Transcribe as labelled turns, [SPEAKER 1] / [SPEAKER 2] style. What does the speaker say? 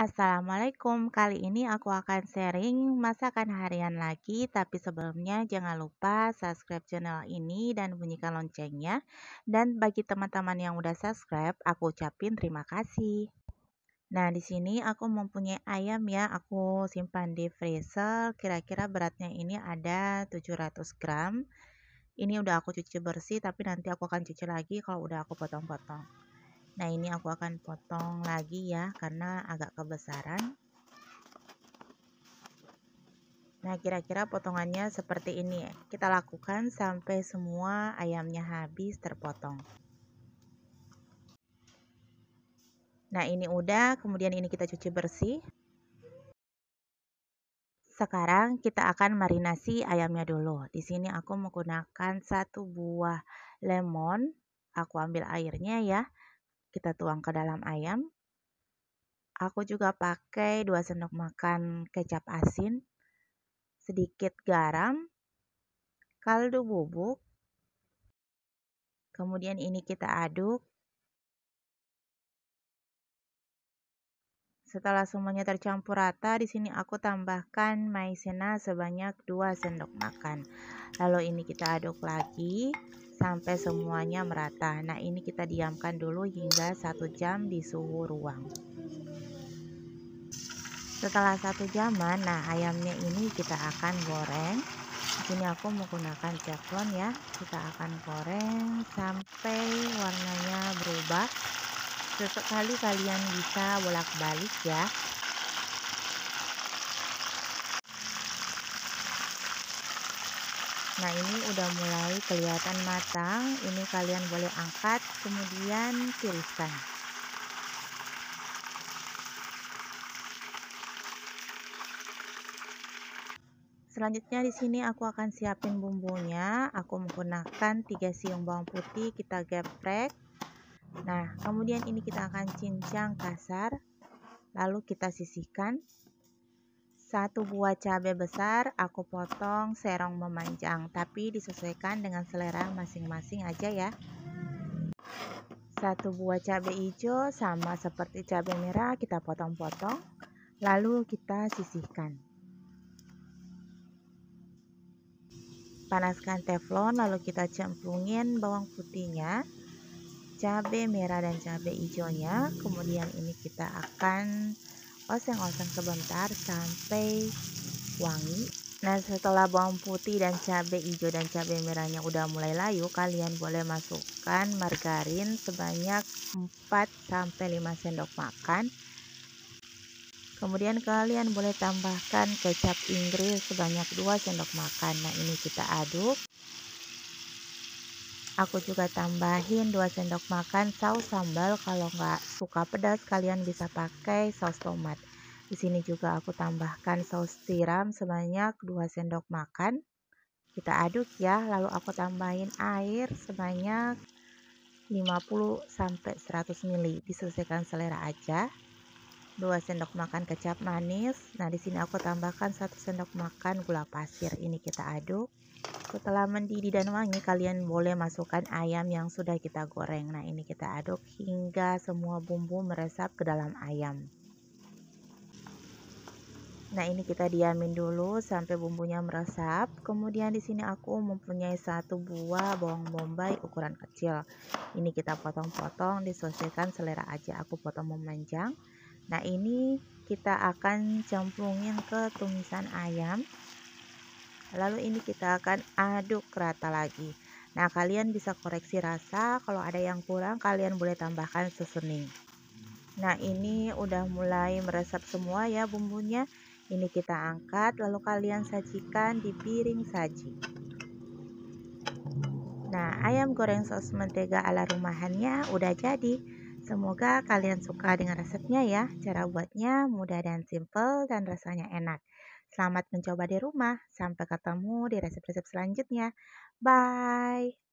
[SPEAKER 1] Assalamualaikum, kali ini aku akan sharing masakan harian lagi tapi sebelumnya jangan lupa subscribe channel ini dan bunyikan loncengnya dan bagi teman-teman yang udah subscribe aku ucapin terima kasih Nah di sini aku mempunyai ayam ya aku simpan di freezer kira-kira beratnya ini ada 700 gram ini udah aku cuci bersih tapi nanti aku akan cuci lagi kalau udah aku potong-potong Nah ini aku akan potong lagi ya karena agak kebesaran. Nah kira-kira potongannya seperti ini Kita lakukan sampai semua ayamnya habis terpotong. Nah ini udah kemudian ini kita cuci bersih. Sekarang kita akan marinasi ayamnya dulu. Di sini aku menggunakan satu buah lemon. Aku ambil airnya ya kita tuang ke dalam ayam. Aku juga pakai 2 sendok makan kecap asin, sedikit garam, kaldu bubuk. Kemudian ini kita aduk. Setelah semuanya tercampur rata, di sini aku tambahkan maizena sebanyak 2 sendok makan. Lalu ini kita aduk lagi sampai semuanya merata. Nah, ini kita diamkan dulu hingga satu jam di suhu ruang. Setelah satu jam, nah ayamnya ini kita akan goreng. Ini aku menggunakan ceklon ya. Kita akan goreng sampai warnanya berubah. Sesekali kalian bisa bolak-balik ya Nah ini udah mulai kelihatan matang Ini kalian boleh angkat kemudian tiriskan Selanjutnya di sini aku akan siapin bumbunya. Aku menggunakan 3 siung bawang putih kita geprek. Nah, kemudian ini kita akan cincang kasar. Lalu kita sisihkan. Satu buah cabai besar aku potong serong memanjang, tapi disesuaikan dengan selera masing-masing aja ya. Satu buah cabai hijau sama seperti cabai merah kita potong-potong, lalu kita sisihkan. Panaskan teflon lalu kita cemplungin bawang putihnya, cabai merah dan cabai hijaunya, kemudian ini kita akan oseng-oseng sebentar sampai wangi. Nah setelah bawang putih dan cabai hijau dan cabai merahnya udah mulai layu Kalian boleh masukkan margarin sebanyak 4-5 sendok makan Kemudian kalian boleh tambahkan kecap inggris sebanyak 2 sendok makan Nah ini kita aduk Aku juga tambahin 2 sendok makan saus sambal kalau nggak suka pedas kalian bisa pakai saus tomat. Di sini juga aku tambahkan saus tiram sebanyak 2 sendok makan. Kita aduk ya, lalu aku tambahin air sebanyak 50 sampai 100 ml. diselesaikan selera aja. 2 sendok makan kecap manis. Nah, di sini aku tambahkan 1 sendok makan gula pasir. Ini kita aduk. Setelah mendidih dan wangi, kalian boleh masukkan ayam yang sudah kita goreng. Nah, ini kita aduk hingga semua bumbu meresap ke dalam ayam. Nah, ini kita diamin dulu sampai bumbunya meresap. Kemudian di sini aku mempunyai satu buah bawang bombay ukuran kecil. Ini kita potong-potong disesuaikan selera aja. Aku potong memanjang. Nah, ini kita akan cemplungin ke tumisan ayam. Lalu ini kita akan aduk rata lagi. Nah, kalian bisa koreksi rasa, kalau ada yang kurang kalian boleh tambahkan seasoning. Nah, ini udah mulai meresap semua ya bumbunya. Ini kita angkat lalu kalian sajikan di piring saji. Nah, ayam goreng saus mentega ala rumahannya udah jadi. Semoga kalian suka dengan resepnya ya. Cara buatnya mudah dan simple dan rasanya enak. Selamat mencoba di rumah. Sampai ketemu di resep-resep selanjutnya. Bye.